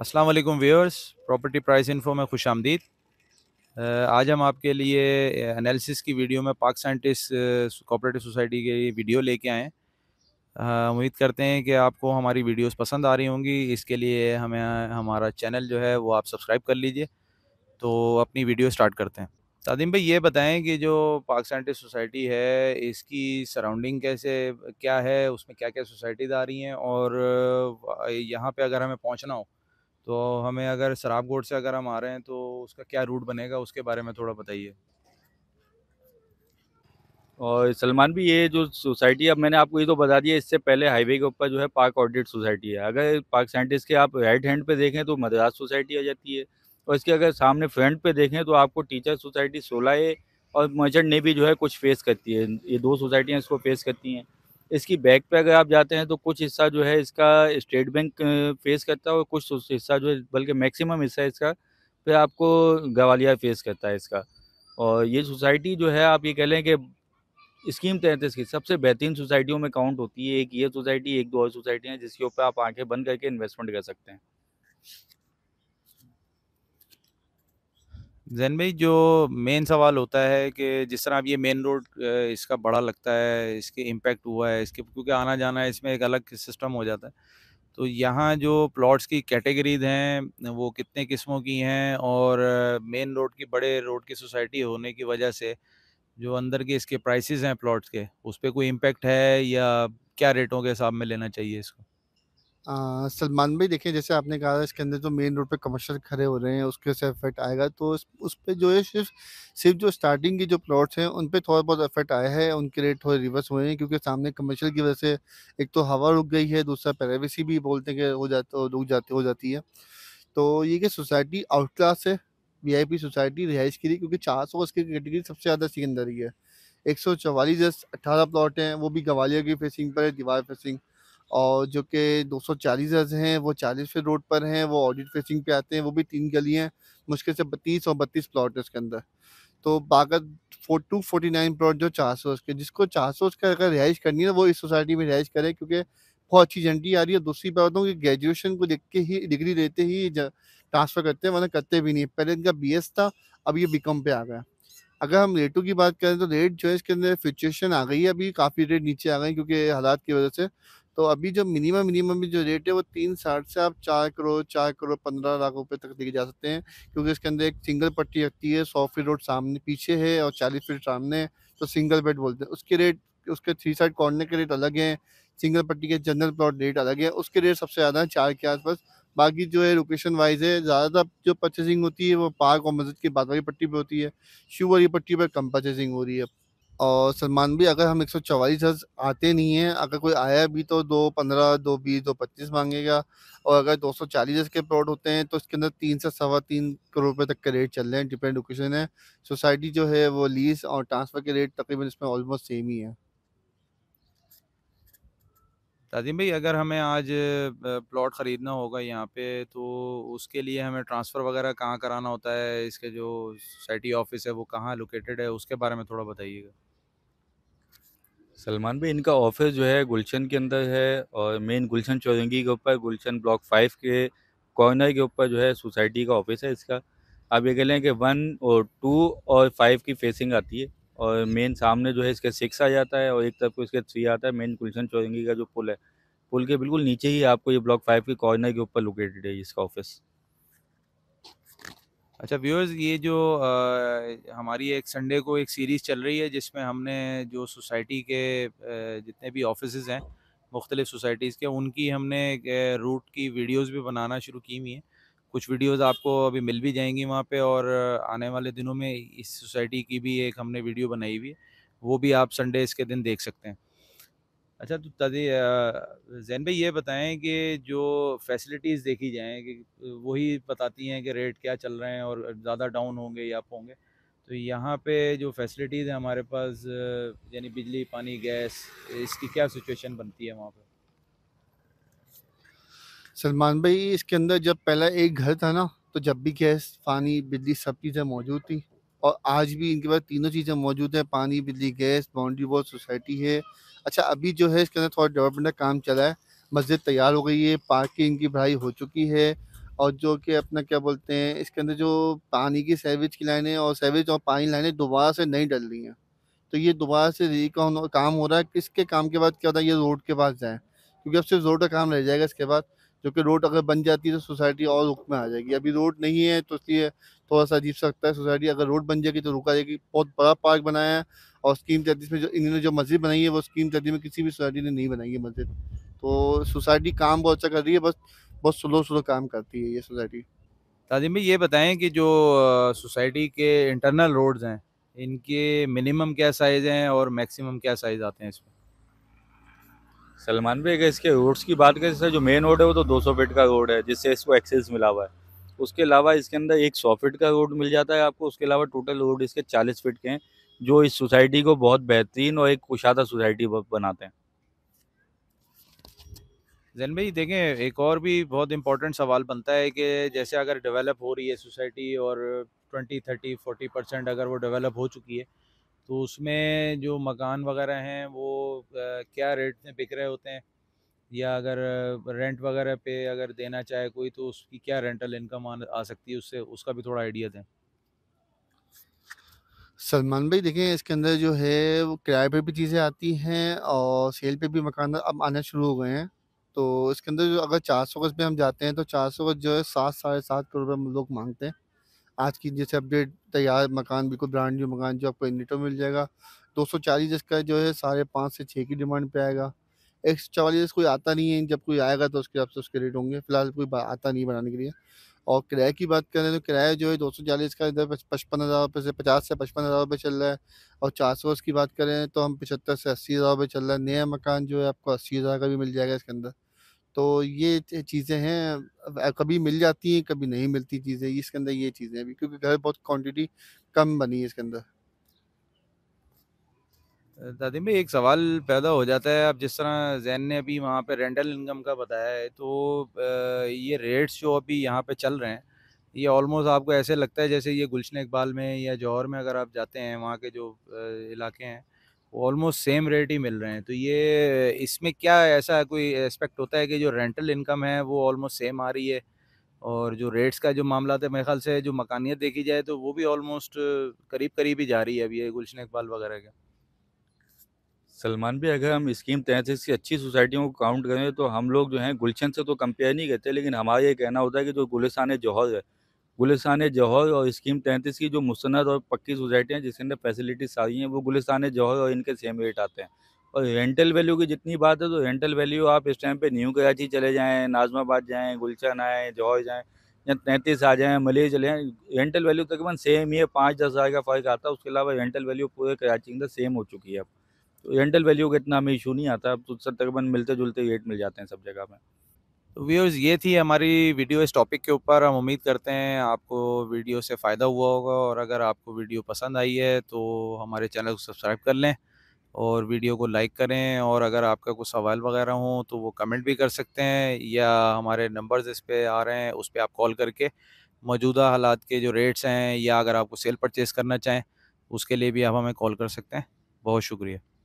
Aslam viewers property price info में खुश आमदीद आज हम आपके लिए एनालिसिस की वीडियो में पाक साइंटिस्ट कोऑपरेटिव सोसाइटी के वीडियो लेके आए हैं उम्मीद करते हैं कि आपको हमारी वीडियोस पसंद आ रही होंगी इसके लिए हमें हमारा चैनल जो है वो आप सब्सक्राइब कर लीजिए तो अपनी वीडियो स्टार्ट करते हैं तादिम भाई ये बताएँ कि जो पाक साइंटिस्ट सोसाइटी है इसकी सराउंडिंग कैसे क्या है उसमें क्या क्या सोसाइटीज़ आ रही हैं और यहाँ पर अगर हमें पहुँचना हो तो हमें अगर शराब गोट से अगर हम आ रहे हैं तो उसका क्या रूट बनेगा उसके बारे में थोड़ा बताइए और सलमान भी ये जो सोसाइटी अब मैंने आपको ये तो बता दिया इससे पहले हाईवे के ऊपर जो है पार्क ऑडिट सोसाइटी है अगर पार्क साइंटिस्ट के आप राइट हैंड पे देखें तो मद्रास सोसाइटी आ जाती है और इसके अगर सामने फ्रंट पे देखें तो आपको टीचर सोसाइटी सोलह ए और मर्चेंट ने भी जो है कुछ फेस करती है ये दो सोसाइटियाँ इसको फेस करती हैं इसकी बैक पे अगर आप जाते हैं तो कुछ हिस्सा जो है इसका स्टेट बैंक फेस करता है और कुछ हिस्सा जो है बल्कि मैक्सिमम हिस्सा इसका फिर आपको गवालिया फेस करता है इसका और ये सोसाइटी जो है आप ये कह लें कि स्कीम तैंतीस की सबसे बेहतरीन सोसाइटियों में काउंट होती है एक ये सोसाइटी एक दो और सोसाइटी है जिसके ऊपर आप आंखें बंद करके इन्वेस्टमेंट कर सकते हैं जैन भाई जो मेन सवाल होता है कि जिस तरह अब ये मेन रोड इसका बड़ा लगता है इसके इम्पैक्ट हुआ है इसके क्योंकि आना जाना है इसमें एक अलग सिस्टम हो जाता है तो यहाँ जो प्लॉट्स की कैटेगरीज हैं वो कितने किस्मों की हैं और मेन रोड की बड़े रोड की सोसाइटी होने की वजह से जो अंदर के इसके प्राइसेस हैं प्लॉट्स के उस पर कोई इम्पैक्ट है या क्या रेटों के हिसाब में लेना चाहिए इसको सलमान भाई देखें जैसे आपने कहा इसके अंदर जो मेन रोड पे कमर्शियल खड़े हो रहे हैं उसके से इफेक्ट आएगा तो उस, उस पर जो है सिर्फ सिर्फ जो स्टार्टिंग की जो प्लॉट्स हैं उन पर थोड़ा बहुत इफेक्ट आया है उनके रेट थोड़े रिवर्स हुए हैं क्योंकि सामने कमर्शियल की वजह से एक तो हवा रुक गई है दूसरा प्राइवेसी भी बोलते हैं कि हो जाता रुक जाती हो जाती है तो ये कि सोसाइटी क्लास है पी सोसाइटी रिहाइश के लिए क्योंकि चार सौ उसकी कैटेगरी सबसे ज़्यादा सिकंदरी है एक सौ चवालीस अट्ठारह प्लॉट हैं वो भी ग्वालियर की फेसिंग पर है दीवार फेसिंग और जो कि दो सौ चालीस हैं वो चालीस रोड पर हैं वो ऑडिट फेसिंग पे आते हैं वो भी तीन गलियाँ हैं मुश्किल से बत्तीस और बत्तीस प्लाट है उसके अंदर तो बागत four two forty nine plot जो चार सौ उसके जिसको चार सौ उसका अगर रिहाइश करनी है वो इस सोसाइटी में रिहाइश करें क्योंकि बहुत अच्छी जनटी आ रही है दूसरी बात हो कि ग्रेजुएशन को देख के ही डिग्री लेते ही ट्रांसफ़र करते हैं वरना करते भी नहीं पहले इनका बी था अब ये बीकॉम पे आ गया अगर हम रेटों की बात करें तो रेट जो है इसके अंदर फ्लक्चुएशन आ गई है अभी काफ़ी रेट नीचे आ गए क्योंकि हालात की वजह से तो अभी जो मिनिमम मिनिमम जो रेट है वो तीन साठ से आप चार करोड़ चार करोड़ पंद्रह लाख रुपए तक लेके जा सकते हैं क्योंकि इसके अंदर एक सिंगल पट्टी रखती है सौ फीट रोड सामने पीछे है और चालीस फीट सामने तो सिंगल बेड बोलते हैं उसके रेट उसके थ्री साइड कॉर्नर के रेट अलग हैं सिंगल पट्टी के जनरल प्लॉट रेट अलग है उसके रेट सबसे ज़्यादा है चार के आसपास बाकी जो है लोकेशन वाइज है ज़्यादातर जो परचेसिंग होती है वो पार्क और मस्जिद की बादवारी पट्टी पर होती है शिव वाली पट्टी पर कम परचेसिंग हो रही है और सलमान भी अगर हम एक सौ चवालीस हज आते नहीं हैं अगर कोई आया भी तो दो पंद्रह दो बीस दो पच्चीस मांगेगा और अगर दो सौ चालीस हज़ के प्लॉट होते हैं तो इसके अंदर तीन से सवा तीन करोड़ रुपये तक के रेट चल रहे हैं डिपेंड लोकेशन है सोसाइटी जो है वो लीज और ट्रांसफ़र के रेट तकरीबन इसमें ऑलमोस्ट सेम ही है तादीम भाई अगर हमें आज प्लॉट ख़रीदना होगा यहाँ पे तो उसके लिए हमें ट्रांसफ़र वगैरह कहाँ कराना होता है इसके जो सोसाइटी ऑफिस है वो कहाँ लोकेटेड है उसके बारे में थोड़ा बताइएगा सलमान भाई इनका ऑफिस जो है गुलशन के अंदर है और मेन गुलशन चौरंगी के ऊपर गुलशन ब्लॉक फाइव के कॉर्नर के ऊपर जो है सोसाइटी का ऑफिस है इसका आप ये कह लें कि वन और टू और फाइव की फेसिंग आती है और मेन सामने जो है इसके सिक्स आ जाता है और एक तरफ को इसके थ्री आता है मेन गुलशन चौरंगी का जो पुल है पुल के बिल्कुल नीचे ही आपको ये ब्लॉक फाइव के कॉर्नर के ऊपर लोकेटेड है इसका ऑफिस अच्छा व्यूअर्स ये जो आ, हमारी एक संडे को एक सीरीज़ चल रही है जिसमें हमने जो सोसाइटी के जितने भी ऑफिस हैं मुख्तलिफ़ सोसाइटीज़ के उनकी हमने रूट की वीडियोज़ भी बनाना शुरू की हुई हैं कुछ वीडियोस आपको अभी मिल भी जाएंगी वहाँ पे और आने वाले दिनों में इस सोसाइटी की भी एक हमने वीडियो बनाई हुई है वो भी आप संडे इसके दिन देख सकते हैं अच्छा तो तदी जैन भाई ये बताएं कि जो फैसिलिटीज़ देखी जाएँ कि वही बताती हैं कि रेट क्या चल रहे हैं और ज़्यादा डाउन होंगे या अप होंगे तो यहाँ पे जो फैसिलिटीज़ हैं हमारे पास यानी बिजली पानी गैस इसकी क्या सिचुएशन बनती है वहाँ पे सलमान भाई इसके अंदर जब पहला एक घर था ना तो जब भी गैस पानी बिजली सब चीज़ें मौजूद थी और आज भी इनके पास तीनों चीज़ें मौजूद हैं पानी बिजली गैस बाउंड्री वॉल सोसाइटी है अच्छा अभी जो है इसके अंदर थोड़ा डेवलपमेंट का काम चला है मस्जिद तैयार हो गई है पार्किंग की बढ़ाई भराई हो चुकी है और जो कि अपना क्या बोलते हैं इसके अंदर जो पानी की सैवेज की लाइनें और सैवेज और पानी लाइनें दोबारा से नहीं डल रही हैं तो ये दोबारा से री काम हो रहा है किसके काम के बाद क्या होता है ये रोड के पास जाए क्योंकि अब सिर्फ रोड का काम रह जाएगा इसके बाद जो कि रोड अगर बन जाती है तो सोसाइटी और रुख में आ जाएगी अभी रोड नहीं है तो इसलिए थोड़ा सा अजीब सकता है सोसाइटी अगर रोड बन जाएगी तो रुका जाएगी बहुत बड़ा पार्क बनाया है और स्कीम तैतीस में जो इन्होंने जो मस्जिद बनाई है वो स्कीम तैतीस में किसी भी सोसाइटी ने नहीं बनाई है मस्जिद तो सोसाइटी काम बहुत अच्छा कर रही है बस बहुत स्लो स्लो काम करती है ये सोसाइटी ताजिम भाई ये बताएं कि जो सोसाइटी के इंटरनल रोड्स हैं इनके मिनिमम क्या साइज़ हैं और मैक्सिमम क्या साइज़ आते हैं इसमें सलमान भाई अगर इसके रोड्स की बात करें जैसे जो मेन रोड है वो तो 200 फीट का रोड है जिससे इसको एक्सेस मिला हुआ है उसके अलावा इसके अंदर एक सौ फिट का रोड मिल जाता है आपको उसके अलावा टोटल रोड इसके चालीस फिट के हैं जो इस सोसाइटी को बहुत बेहतरीन और एक कुशादा सोसाइटी बनाते हैं जैन भाई देखें एक और भी बहुत इम्पोर्टेंट सवाल बनता है कि जैसे अगर डेवलप हो रही है सोसाइटी और ट्वेंटी थर्टी फोर्टी परसेंट अगर वो डेवलप हो चुकी है तो उसमें जो मकान वगैरह हैं वो क्या रेट में बिक रहे होते हैं या अगर रेंट वगैरह पे अगर देना चाहे कोई तो उसकी क्या रेंटल इनकम आ सकती है उससे उसका भी थोड़ा आइडिया दें सलमान भाई देखें इसके अंदर जो है वो किराए पे भी चीज़ें आती हैं और सेल पे भी मकान अब आना शुरू हो गए हैं तो इसके अंदर जो अगर चार सौ गज पे हम जाते हैं तो चार सौ गज जो है सात साढ़े सात करोड़ रुपये लोग मांगते हैं आज की जैसे अपडेट तैयार मकान बिल्कुल ब्रांड न्यू मकान जो आपको इन्नीटो मिल जाएगा दो सौ चालीस जिसका जो है साढ़े पाँच से छः की डिमांड पे आएगा एक्स्ट्रा चवालीस कोई आता नहीं है जब कोई आएगा तो उसके हिसाब से उसके रेट होंगे फिलहाल कोई आता नहीं बनाने के लिए और किराए की बात करें तो किराया जो है दो सौ चालीस का इधर पचपन हज़ार रुपये से पचास से पचपन हज़ार रुपये चल रहा है और चार सौ की बात करें तो हम पचहत्तर से अस्सी हज़ार रुपये चल रहा है नया मकान जो है आपको अस्सी हज़ार का भी मिल जाएगा इसके अंदर तो ये चीज़ें हैं कभी मिल जाती हैं कभी नहीं मिलती चीज़ें इसके अंदर ये चीज़ें अभी क्योंकि घर बहुत क्वान्टिटी कम बनी है इसके अंदर दादी भाई एक सवाल पैदा हो जाता है अब जिस तरह जैन ने अभी वहाँ पे रेंटल इनकम का बताया है तो ये रेट्स जो अभी यहाँ पे चल रहे हैं ये ऑलमोस्ट आपको ऐसे लगता है जैसे ये गुलशन इकबाल में या जौहर में अगर आप जाते हैं वहाँ के जो इलाके हैं वो ऑलमोस्ट सेम रेट ही मिल रहे हैं तो ये इसमें क्या ऐसा कोई एस्पेक्ट होता है कि जो रेंटल इनकम है वो ऑलमोस्ट सेम आ रही है और जो रेट्स का जो मामला है मेरे ख्याल से जो मकानियत देखी जाए तो वो भी ऑलमोस्ट करीब करीब ही जा रही है अभी ये गुलशन इकबाल वगैरह का सलमान भी अगर हम स्कीम तहत इसकी अच्छी सोसाइटियों को काउंट करें तो हम लोग जो हैं गुलशन से तो कंपेयर नहीं करते लेकिन हमारा ये कहना होता है कि जो गुलिसान जौहर है गुलिसान जौहर और स्कीम तैंतीस की जो मुस्ंद और पक्की सोसाइटियाँ जिसके अंदर फैसिलिटीज सारी हैं वो गुलिसान जौहर और इनके सेम रेट आते हैं और रेंटल वैल्यू की जितनी बात है तो रेंटल वैल्यू आप इस टाइम पर न्यू कराची चले जाएँ नाजमाबाद जाएँ गुलशन आएँ जौहर जाएँ या तैंतीस आ जाएँ मले चले जाएँ रेंटल वैल्यू तकरीबन सेम ही है पाँच दस हज़ार का फ़र्क आता है उसके अलावा रेंटल वैल्यू पूरे कराची के अंदर सेम हो चुकी है अब तो रेंटल वैल्यू का इतना हमें इशू नहीं आता अब तो सर तकरीबन मिलते जुलते रेट मिल जाते हैं सब जगह में तो व्यूअर्स ये थी हमारी वीडियो इस टॉपिक के ऊपर हम उम्मीद करते हैं आपको वीडियो से फ़ायदा हुआ होगा और अगर आपको वीडियो पसंद आई है तो हमारे चैनल को सब्सक्राइब कर लें और वीडियो को लाइक करें और अगर आपका कुछ सवाल वगैरह हो तो वो कमेंट भी कर सकते हैं या हमारे नंबर्स इस पर आ रहे हैं उस पर आप कॉल करके मौजूदा हालात के जो रेट्स हैं या अगर आपको सेल परचेज़ करना चाहें उसके लिए भी आप हमें कॉल कर सकते हैं बहुत शुक्रिया